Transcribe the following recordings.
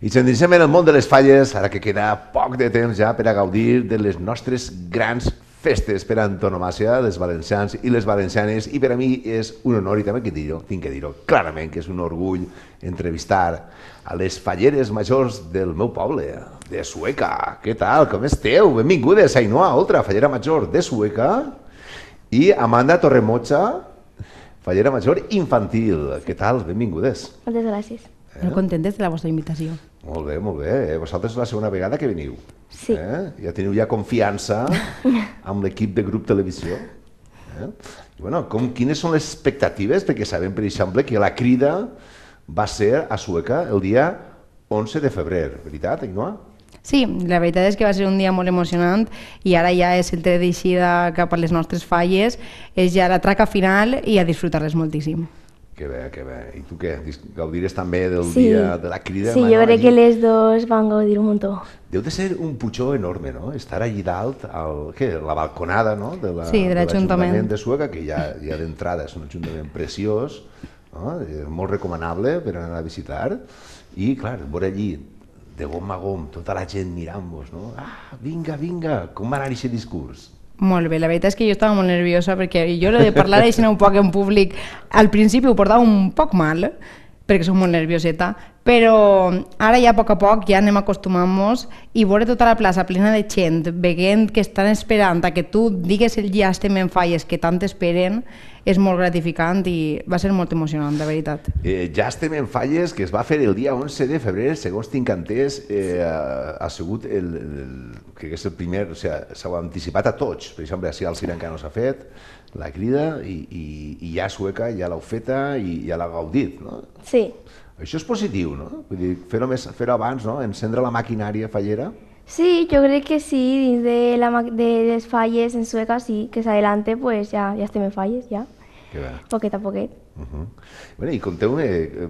I ens endinsem en el món de les falles, ara que queda poc de temps ja per a gaudir de les nostres grans festes per a antonomàcia dels valencians i les valencianes i per a mi és un honor i també que dir-ho, tinc que dir-ho clarament que és un orgull entrevistar a les falleres majors del meu poble, de Sueca. Què tal? Com esteu? Benvingudes a Inoa, altra fallera major de Sueca i Amanda Torremotxa, fallera major infantil. Què tal? Benvingudes. Moltes gràcies. Eh? Molt contentes de la vostra invitació. Molt bé, molt bé. Eh? Vosaltres és la segona vegada que veniu. Sí. Eh? Ja teniu ja confiança amb l'equip de grup televisió. Eh? I bueno, com, quines són les expectatives? Perquè sabem, per exemple, que la crida va ser a Sueca el dia 11 de febrer, veritat, Ignoa? Sí, la veritat és que va ser un dia molt emocionant i ara ja és el tret d'eixida cap a les nostres falles, és ja la traca final i a disfrutar-les moltíssim. Que bé, que bé. I tu què? Gaudires també del sí. dia de la crida? Sí, jo crec que les dos van gaudir un muntó. Deu de ser un putxó enorme, no? Estar allí dalt, al, què, la balconada no? de la, sí, de l'Ajuntament de Sueca, que ja, ja d'entrada és un ajuntament preciós, no? Eh, molt recomanable per anar a visitar, i clar, veure allí de gom a gom, tota la gent mirant-vos, no? Ah, vinga, vinga, com va anar aquest discurs? Molt bé, la veritat és que jo estava molt nerviosa perquè jo de parlar així un poc en públic al principi ho portava un poc mal, perquè soc molt nervioseta, però ara ja a poc a poc ja anem acostumant-nos i veure tota la plaça plena de gent veient que estan esperant a que tu digues el llast en falles que tant esperen és molt gratificant i va ser molt emocionant, de veritat. Eh, ja estem en falles que es va fer el dia 11 de febrer, segons tinc entès, eh, ha sigut el, el, crec que és el primer, o sigui, s'ha anticipat a tots, per exemple, així al Cire encara no s'ha fet, la crida, i, i, i ja Sueca ja l'heu feta i ja l'ha gaudit, no? Sí. Això és positiu, no? Vull dir, fer-ho fer abans, no? Encendre la maquinària fallera. Sí, jo crec que sí, dins de, la, de les falles en Sueca sí, que s'adelante, pues ja, ja estem en falles, ja. Que bé. Poquet a poquet. Uh -huh. bueno, I conteu-me, eh,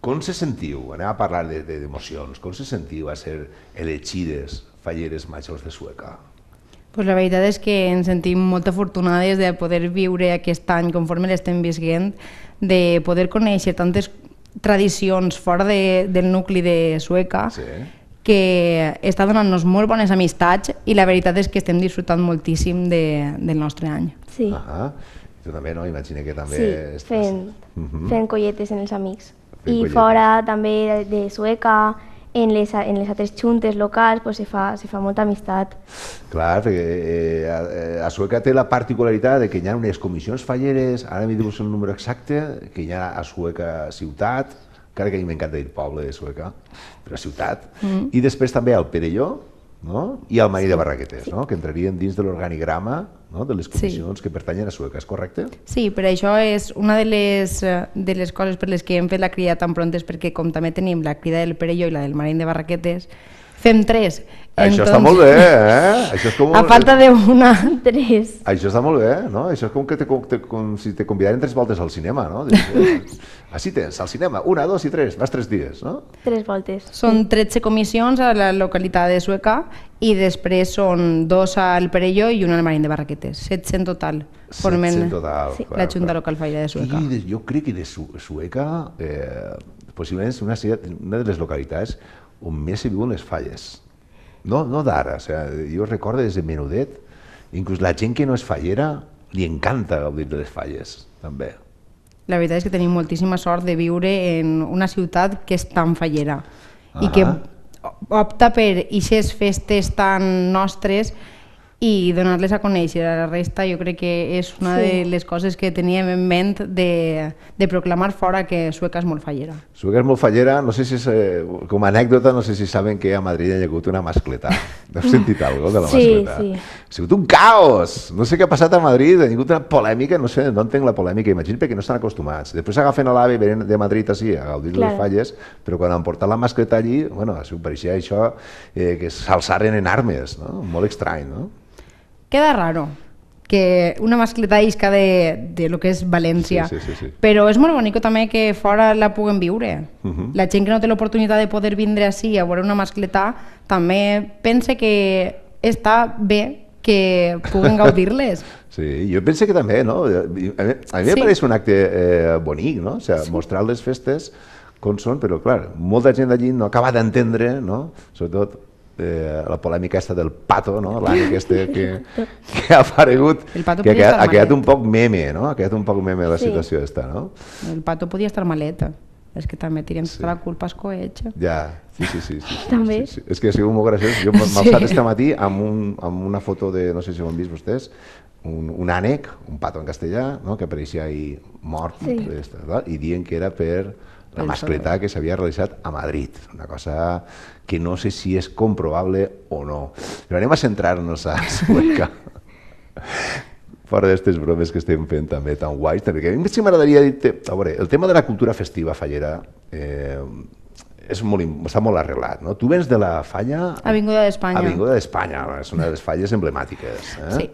com se sentiu, anem a parlar d'emocions, de, de com se sentiu a ser elegides falleres majors de Sueca? Pues la veritat és que ens sentim molt afortunades de poder viure aquest any conforme l'estem visquent, de poder conèixer tantes tradicions fora de, del nucli de Sueca, sí. que està donant-nos molt bones amistats i la veritat és que estem disfrutant moltíssim de, del nostre any. Sí. -huh. tu també, no? Imagina que també... Sí, estàs... fent, uh mhm. -huh. fent colletes en els amics. Fent I colletes. fora també de Sueca, en les, en les altres juntes locals pues, se, fa, se fa molta amistat. Clar, perquè eh, a, eh, a Sueca té la particularitat de que hi ha unes comissions falleres, ara m'hi dius el número exacte, que hi ha a Sueca ciutat, encara que a mi m'encanta dir poble de Sueca, però ciutat, mm. i després també al Perelló, no? i el marí sí. de Barraquetes, no? que entrarien dins de l'organigrama no? de les comissions sí. que pertanyen a Sueca, és correcte? Sí, però això és una de les, eh, de les coses per les que hem fet la crida tan prontes, perquè com també tenim la crida del Perelló i la del Marín de Barraquetes, fem tres això Entonces, està molt bé, eh? Això és com... A falta d'una, tres. Això està molt bé, no? Això és com que te, te, com si te convidaren tres voltes al cinema, no? Eh, així tens, al cinema, una, dos i tres, vas tres dies, no? Tres voltes. Són 13 comissions a la localitat de Sueca i després són dos al Perelló i una al Marín de Barraquetes. 700 en total. Formen en total, sí. la Junta Local Falla de Sueca. I de, jo crec que de Su Sueca eh, possiblement és una, una de les localitats on més se viuen les falles no, no d'ara, o sigui, jo recordo des de menudet, inclús la gent que no és fallera li encanta gaudir de les falles, també. La veritat és que tenim moltíssima sort de viure en una ciutat que és tan fallera -huh. i que ah. opta per aquestes festes tan nostres i donar-les a conèixer a la resta jo crec que és una sí. de les coses que teníem en ment de, de proclamar fora que Sueca és molt fallera. Sueca és molt fallera, no sé si és, eh, com a anècdota, no sé si saben que a Madrid hi ha hagut una mascleta. Heu sentit alguna de la sí, mascleta? Sí, sí. Ha sigut un caos! No sé què ha passat a Madrid, ha hagut una polèmica, no sé, no entenc la polèmica, imagino perquè no estan acostumats. Després agafen a l'AVE de Madrid així, a gaudir Clar. les falles, però quan han portat la mascleta allí, bueno, ha pareixia això eh, que s'alçaren en armes, no? Molt estrany, no? Queda raro que una mascleta isca de, de lo que és València. Sí, sí, sí, sí. Però és molt bonic també que fora la puguen viure. Uh mhm. -huh. La gent que no té l'oportunitat de poder vindre així a veure una mascleta també pense que està bé que puguen gaudir-les. Sí, jo penso que també, no? A mi, a mi sí. pareix un acte eh, bonic, no? O sigui, sí. mostrar les festes com són, però clar, molta gent d'allí no acaba d'entendre, no? Sobretot eh, la polèmica aquesta del pato, no? l'any aquest que, que ha aparegut, el pato que ha, quedat, ha quedat un poc meme, no? ha quedat un poc meme la sí. situació aquesta, no? El pato podia estar maleta, és que també tirem tota sí. tota la culpa als coetxa. Ja, sí, sí, sí. sí també. Sí, sí. És que ha sigut molt graciós. Jo m'he sí. alçat este matí amb, un, amb una foto de, no sé si ho han vist vostès, un, un ànec, un pato en castellà, no? que apareixia ahir mort, sí. i dient que era per la mascletà que s'havia realitzat a Madrid, una cosa que no sé si és comprovable o no. Però anem a centrar-nos a Sueca. fora d'aquestes bromes que estem fent també tan guais, també que a mi sí m'agradaria dir-te, a veure, el tema de la cultura festiva fallera eh, és molt, està molt arreglat. no? Tu vens de la falla... Avinguda d'Espanya. Avinguda d'Espanya, és una de les falles emblemàtiques. Eh? Sí.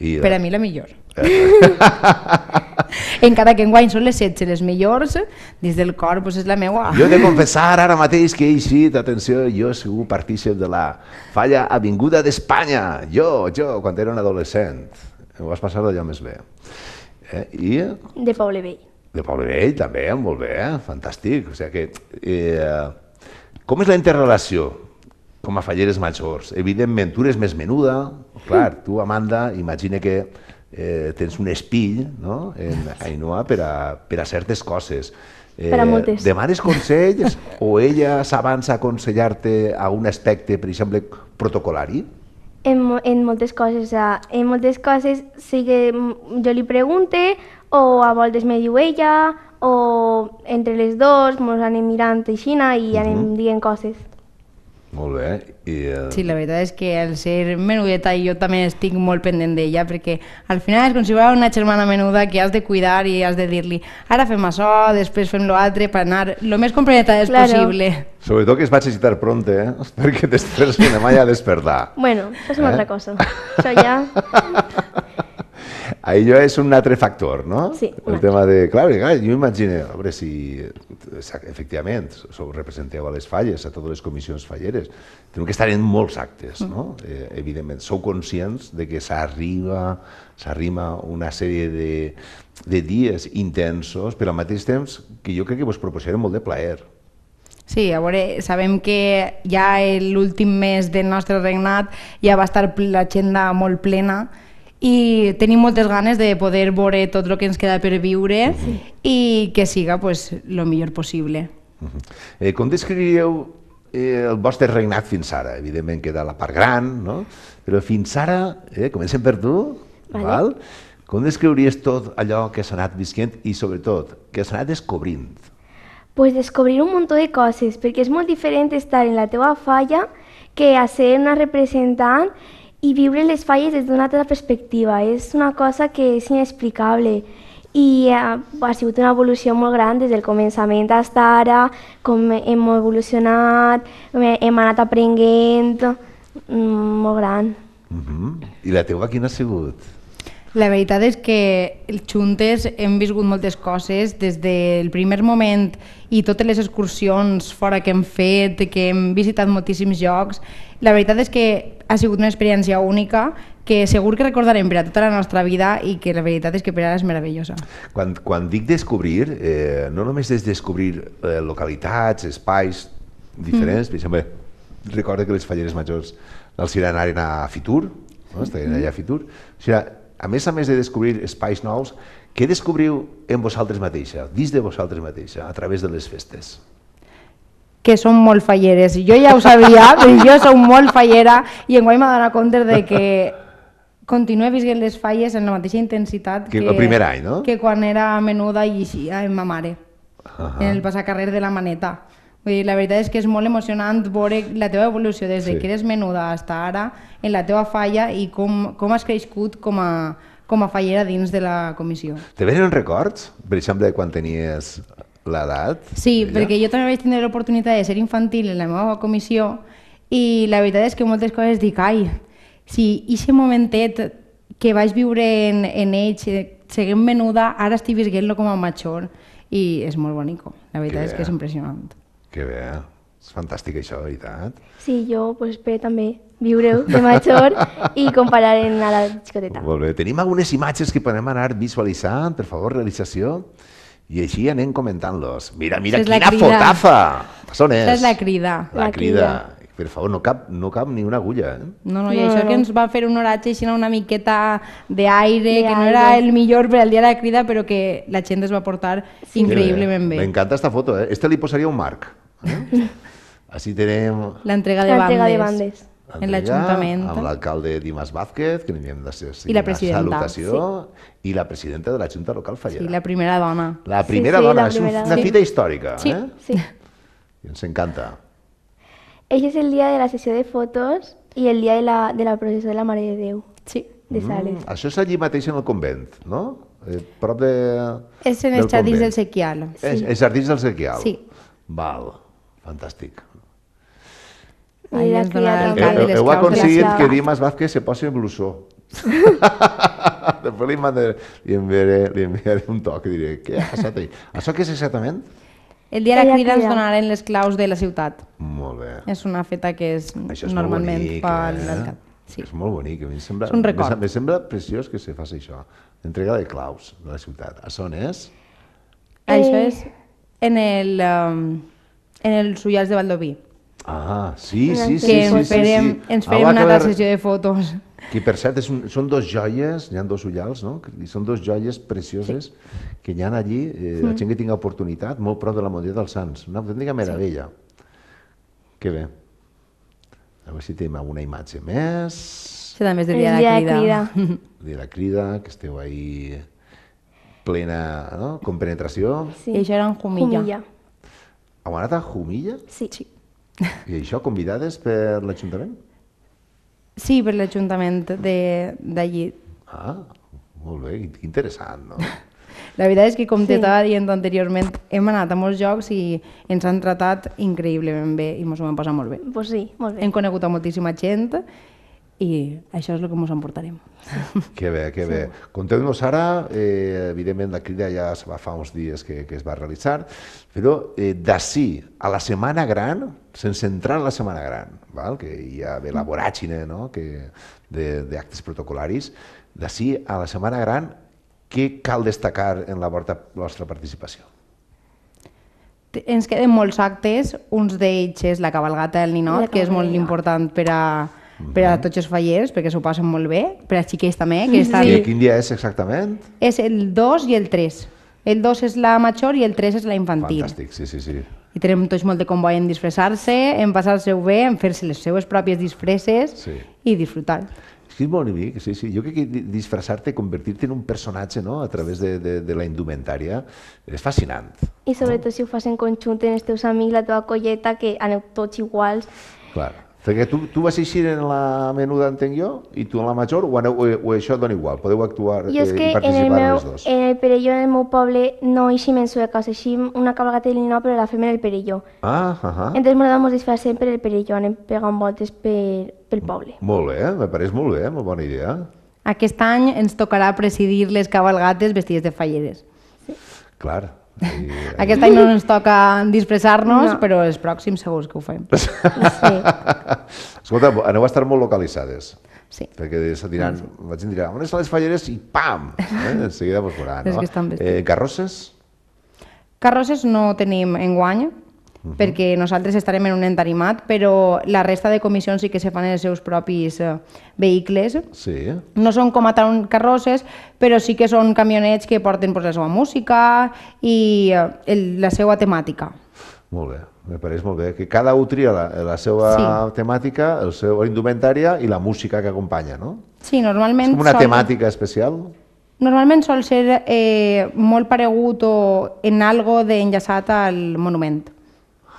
I, per a mi la millor. Eh, eh. Encara que guany són les 16 les millors, des del cor pues, doncs, és la meua. Jo he de confessar ara mateix que he eixit, atenció, jo he sigut partícip de la falla avinguda d'Espanya. Jo, jo, quan era un adolescent. Ho vas passar d'allò més bé. Eh? I... De Poble Vell. De Poble Vell, també, molt bé, eh? fantàstic. O sigui que, eh, com és la interrelació com a falleres majors? Evidentment, tu eres més menuda, clar, tu, Amanda, imagina que eh, tens un espill no? en Ainhoa per a, per a certes coses. Eh, per a eh, moltes. Demanes consells o ella s'avança a aconsellar-te a un aspecte, per exemple, protocolari? En, en moltes coses, en moltes coses sí que jo li pregunte o a voltes me diu ella o entre les dos ens anem mirant aixina i anem uh mhm. -huh. dient coses. Molt bé. I, uh... Sí, la veritat és que el ser menudeta jo també estic molt pendent d'ella perquè al final és com si una germana menuda que has de cuidar i has de dir-li ara fem això, després fem l'altre per anar el més completa és claro. possible. Sobretot que es va necessitar pront, eh? perquè després que demà ja despertar. Bueno, això és una eh? altra cosa. Això ja... Ahí és es un altre factor, no? Sí. El tema de... Clar, clar jo imagino, a veure si... Efectivament, representeu a les falles, a totes les comissions falleres. tenen que estar en molts actes, mm. no? Mm. Eh, evidentment, sou conscients de que s'arriba s'arrima una sèrie de, de dies intensos, però al mateix temps que jo crec que vos proporcionarà molt de plaer. Sí, a veure, sabem que ja l'últim mes del nostre regnat ja va estar l'agenda molt plena i tenim moltes ganes de poder veure tot el que ens queda per viure sí. i que siga pues, el millor possible. Uh -huh. eh, com descriuríeu eh, el vostre regnat fins ara? Evidentment queda la part gran, no? però fins ara, eh, comencem per tu, vale. val? com descriuries tot allò que s'ha anat visquent i sobretot que s'ha anat descobrint? Pues descobrir un munt de coses, perquè és molt diferent estar en la teva falla que a ser una representant i viure les falles des d'una altra perspectiva. És una cosa que és inexplicable i ha, eh, ha sigut una evolució molt gran des del començament fins ara, com hem evolucionat, hem anat aprenent, mm, molt gran. Uh mhm. -huh. I la teua quina ha sigut? La veritat és que juntes hem viscut moltes coses des del primer moment i totes les excursions fora que hem fet, que hem visitat moltíssims llocs. La veritat és que ha sigut una experiència única que segur que recordarem per a tota la nostra vida i que la veritat és que per ara és meravellosa. Quan, quan dic descobrir, eh, no només és descobrir eh, localitats, espais diferents, mm. per exemple, recorda que les falleres majors l'Alcira anaren a Fitur, no? estaven allà a Fitur, o sigui, a més a més de descobrir espais nous, què descobriu en vosaltres mateixa, dins de vosaltres mateixa, a través de les festes? que són molt falleres. Jo ja ho sabia, però jo sóc molt fallera i en m'ha d'anar a compte de que continuo visquent les falles en la mateixa intensitat que, que el primer any, no? que quan era menuda i així, eh, amb ma mare, uh -huh. en el passacarrer de la Maneta. Vull dir, la veritat és que és molt emocionant veure la teva evolució des de sí. que eres menuda fins ara en la teva falla i com, com has crescut com a, com a fallera dins de la comissió. Te venen records, per exemple, quan tenies l'edat? Sí, ella? perquè jo també vaig tenir l'oportunitat de ser infantil en la meva comissió i la veritat és que moltes coses dic, ai, si aquest momentet que vaig viure en, en ells, seguint menuda, ara estic visguent lo com a major i és molt bonic. La veritat que és que és impressionant. Que bé, és fantàstic això, de veritat. Sí, jo pues, bé també viure-ho de major i compararem a la xicoteta. Molt bé. Tenim algunes imatges que podem anar visualitzant, per favor, realització? I així anem comentant-los. Mira, mira, quina fotafa! Això és? és la crida. La, la crida. crida. Per favor, no cap, no cap ni una agulla. Eh? No, no, i no, això no. que ens va fer un horatge així una miqueta d'aire, que no era el millor per al dia de la crida, però que la gent es va portar sí. increïblement bé. M'encanta aquesta foto, eh? Este li posaria un marc. Eh? Així tenim... L'entrega de, de bandes. Andrea, en l'Ajuntament. Amb l'alcalde Dimas Vázquez, que li hem de ser I la presidenta, salutació, sí. i la presidenta de la Junta Local Fallera. Sí, la primera dona. La primera sí, sí, dona, la primera és una dona. fita històrica. Sí, eh? sí. I ens encanta. Ell és el dia de la sessió de fotos i el dia de la, de la processó de la Mare de Déu. Sí. De mm, Sales. Mm, això és allí mateix en el convent, no? Eh, prop de... És en els jardins del Sequial. Sí. És, els jardins del Sequial. Sí. Val, fantàstic. Ahir ens donarà el canvi Heu aconseguit que Dimas Vázquez se posi el blusó. Després li, mandaré, li, enviaré, li enviaré un toc i diré, què ha passat ahir? Això què és exactament? El dia de la crida ens donaran les claus de la ciutat. Molt bé. És una feta que és, és normalment bonic, pel eh? mercat. Sí. És molt bonic, a mi em sembla, és un record. Me sembla preciós que se faci això, l'entrega de claus de la ciutat. A on és? Eh. Això és en el, um, en el ullals de Valdoví. Ah, sí, sí, sí. Que sí, ens farem, sí, sí. Ens farem ah, una acabar... sessió de fotos. Que per cert, és un, són dos joies, hi ha dos ullals, no? I són dos joies precioses sí. que hi ha allí, eh, la mm. gent que tingui oportunitat, molt prop de la Montllor dels Sants. Una autèntica meravella. Sí. Que bé. A veure si tenim alguna imatge més. Això també és dia, de la crida. crida. El dia de la crida, que esteu ahí plena no? compenetració. Sí. I això era en Jumilla. Jumilla. Heu anat a Jumilla? Sí. sí. I això, convidades per l'Ajuntament? Sí, per l'Ajuntament d'allí. Ah, molt bé, interessant, no? La veritat és que, com sí. t'estava dient anteriorment, hem anat a molts jocs i ens han tratat increïblement bé i ens ho hem passat molt bé. Pues sí, molt bé. Hem conegut a moltíssima gent i això és el que ens emportarem. Que bé, que bé. Sí. nos ara, eh, evidentment la crida ja es va fa uns dies que, que es va realitzar, però eh, d'ací a la setmana gran, sense entrar en la setmana gran, val? que hi ha la voràgine no? d'actes protocolaris, d'ací a la setmana gran, què cal destacar en la vostra participació? Ens queden molts actes, uns d'ells és la cabalgata del ninot, que és molt important per a, per a tots els fallers, perquè s'ho passen molt bé, per a xiquets també. Que estan... I quin dia és exactament? És el 2 i el 3. El 2 és la major i el 3 és la infantil. Fantàstic, sí, sí, sí. I tenim tots molt de convoi en disfressar-se, en passar se bé, en fer-se les seues pròpies disfresses sí. i disfrutar. És que és molt sí, sí. Jo crec que disfressar-te, convertir-te en un personatge no? a través de, de, de la indumentària és fascinant. I sobretot no? si ho fas en conjunt amb els teus amics, la teva colleta, que aneu tots iguals. Clar perquè tu, tu vas així en la menuda, entenc jo, i tu en la major, o, o, o això dona igual, podeu actuar i, és eh, que i participar en, el meu, en dos. En el Perelló, en el meu poble, no eixim en sueques, eixim una cabalgata de l'Inó, però la fem en el Perelló. Ah, ah, ah. Entonces m'agrada molt disfar sempre el Perelló, anem pegant voltes per, pel poble. Molt bé, eh? me pareix molt bé, molt bona idea. Aquest any ens tocarà presidir les cabalgates vestides de falleres. Sí. Clar, i... Eh, Aquest any no ens toca disfressar-nos, no. però els pròxims segurs que ho fem. Sí. Escolta, aneu a estar molt localitzades. Sí. Perquè se diran, sí. la gent dirà, on estan les falleres? I pam! Eh? En seguida vos veurà. no? eh, carrosses? Carrosses no tenim enguany, -huh. perquè nosaltres estarem en un entarimat, però la resta de comissions sí que se fan en els seus propis eh, vehicles. Sí. No són com a tal carrosses, però sí que són camionets que porten pues, la seva música i eh, el, la seva temàtica. Molt bé, me pareix molt bé, que cada un tria la, la seva sí. temàtica, el seu indumentària i la música que acompanya, no? Sí, normalment... És com una sol... temàtica especial? Normalment sol ser eh, molt paregut o en algo d'enllaçat al monument.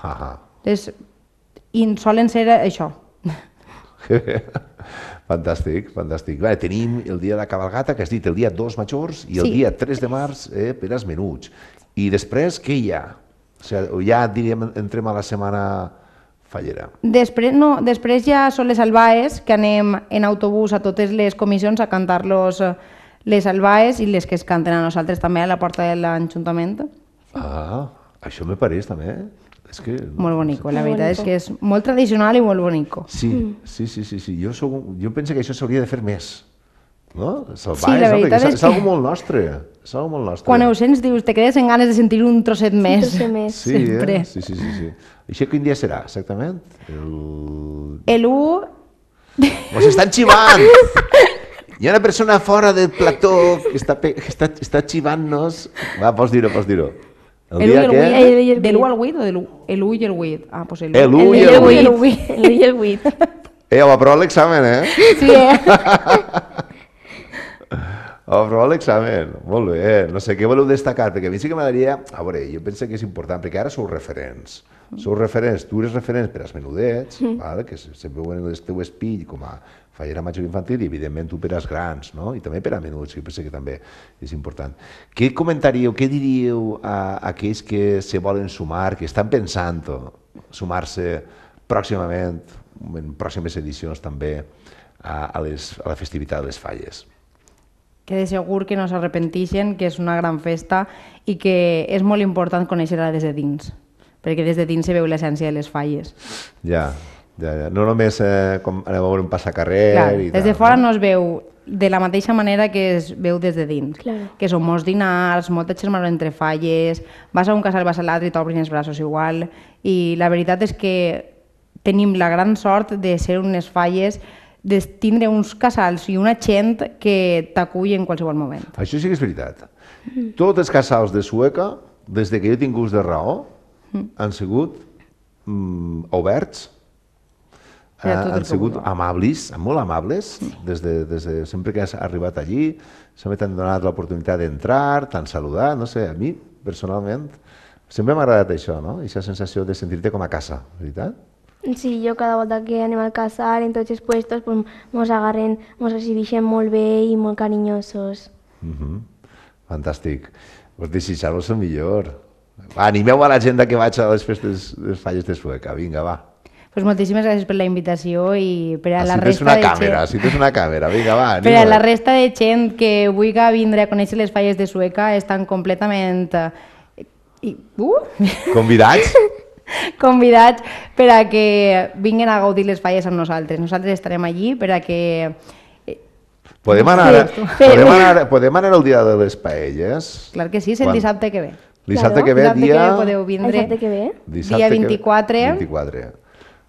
Ah. és, I solen ser això. Fantàstic, fantàstic. Va, tenim el dia de la cabalgata, que has dit el dia 2 majors, i el sí. dia 3 de març eh, per als menuts. I després, què hi ha? O sigui, ja diríem, entrem a la setmana fallera. Després, no, després ja són les albaes, que anem en autobús a totes les comissions a cantar-los eh, les albaes i les que es canten a nosaltres també a la porta de l'Ajuntament. Ah, això me pareix també. És que... Molt bonico, la veritat és que és molt tradicional i molt bonico. Sí, mm. sí, sí, sí, sí. Jo, sóc, jo penso que això s'hauria de fer més. No? Salvar, sí, la veritat és, és, que... és algo molt nostre. És algo molt nostre. Quan ho sents dius, te quedes en ganes de sentir un trosset més. Un trosset més. Sí, sempre. Eh? sí, sí, sí, sí. Això quin dia serà, exactament? El... El 1... Mos estan xivant! Hi ha una persona fora del plató que està, que està, està xivant-nos. Va, pots dir-ho, pots dir-ho. El, el dia que... de l'1 al 8 o de l'1 i el 8? Ah, doncs el 1 i el 8. El 1 i el 8. Eh, va aprovar l'examen, eh? Sí, eh? va aprovar l'examen, molt bé. No sé, què voleu destacar? Perquè a mi sí que m'agradaria... A veure, jo penso que és important, perquè ara sou referents. Sou referents, tu eres referents per als menudets, mm. val? que sempre ho veuen les teues fills com a Fallar la major infantil i, evidentment, als grans, no? i també per a menuts, que penso que també és important. Què comentaríeu, què diríeu a aquells que se volen sumar, que estan pensant sumar-se pròximament, en pròximes edicions també, a, a, les, a la festivitat de les falles? que de segur que no s'arrepentixen, que és una gran festa i que és molt important conèixer-la des de dins, perquè des de dins se veu l'essència de les falles. Ja. Yeah. Ja, ja. No només eh, com anem a veure un passacarrer... Clar, i des de fora no? no es veu de la mateixa manera que es veu des de dins, Clar. que són molts dinars, molta xermano entre falles, vas a un casal, vas a l'altre i t'obrin els braços igual, i la veritat és que tenim la gran sort de ser unes falles de tindre uns casals i una gent que t'acull en qualsevol moment. Això sí que és veritat. Mm. Tots els casals de Sueca, des de que jo tinc gust de raó, mm. han sigut mm, oberts ja, eh, han sigut vulgui. amables, molt amables, des de, des de sempre que has arribat allí, sempre t'han donat l'oportunitat d'entrar, t'han saludat, no sé, a mi, personalment, sempre m'ha agradat això, no? Aquesta sensació de sentir-te com a casa, veritat? Sí, jo cada volta que anem al casal, en tots els puestos, pues, mos agarren, mos recibixen molt bé i molt carinyosos. Uh mhm. -huh. Fantàstic. Pues desitjar-vos el millor. Va, animeu a la gent que vaig a les festes, les falles de Sueca. Vinga, va pues moltíssimes gràcies per la invitació i per a ah, la si resta una de càmera, gent... Si tens una càmera, vinga, va. Per a la resta de gent que vulgui vindre a conèixer les falles de Sueca estan completament... Eh, I, uh? Convidats? convidats per a que vinguin a gaudir les falles amb nosaltres. Nosaltres estarem allí per a que eh, Podem anar, sí, podem, anar, podem anar el dia de les paelles? Clar que sí, és el dissabte que ve. Dissabte claro, que ve, dissabte dia... Que podeu vindre. Dissabte que ve? Dissabte dia 24. Que... 24.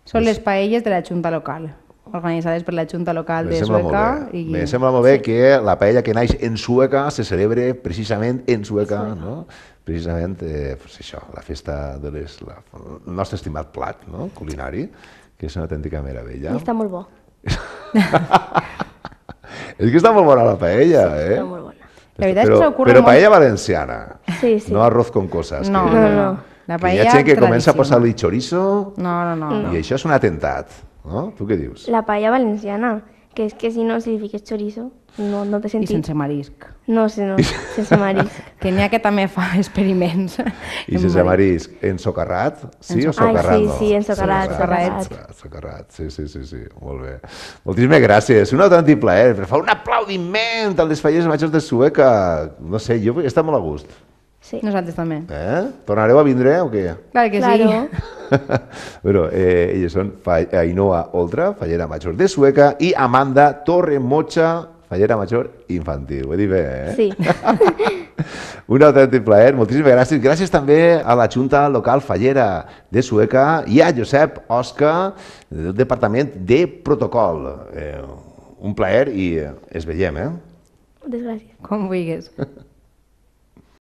Són les paelles de la Junta Local, organitzades per la Junta Local de Sueca. I... Me sembla molt bé sí. que la paella que naix en Sueca se celebre precisament en Sueca, sí. no? precisament eh, pues això, la festa de les, la, el nostre estimat plat no? culinari, que és una autèntica meravella. I està molt bo. és que està molt bona la paella, sí, eh? està molt bona. La veritat però, és que s'ocorre però molt... paella valenciana, sí, sí. no arroz con coses. No, que... no, no. no. La paella hi ha gent que comença a posar-li chorizo no, no, no, i això és un atemptat, no? Tu què dius? La paella valenciana, que és que si no, si li fiques chorizo, no, no té sentit. I sense marisc. No, si no, sense marisc. que n'hi ha que també fa experiments. I sense marisc, ensocarrat? Sí o socarrat? Ai, sí, no? sí, ensocarrat. socarrat. socarrat. socarrat. Sí, sí, sí, sí, molt bé. Moltíssimes gràcies, un autèntic plaer. Fa un aplaudiment a les falles majors de Sueca. No sé, jo he estat molt a gust. Sí. Nosaltres també. Eh? Tornareu a vindre o què? Clar que claro. sí. bueno, eh, elles són eh, Ainhoa Oltra, fallera major de Sueca, i Amanda Mocha, fallera major infantil. Ho he dit bé, eh? Sí. Un autèntic plaer, moltíssimes gràcies. Gràcies també a la Junta Local Fallera de Sueca i a Josep Osca del Departament de Protocol. Eh, un plaer i es eh, veiem, eh? Moltes gràcies. Com vulguis.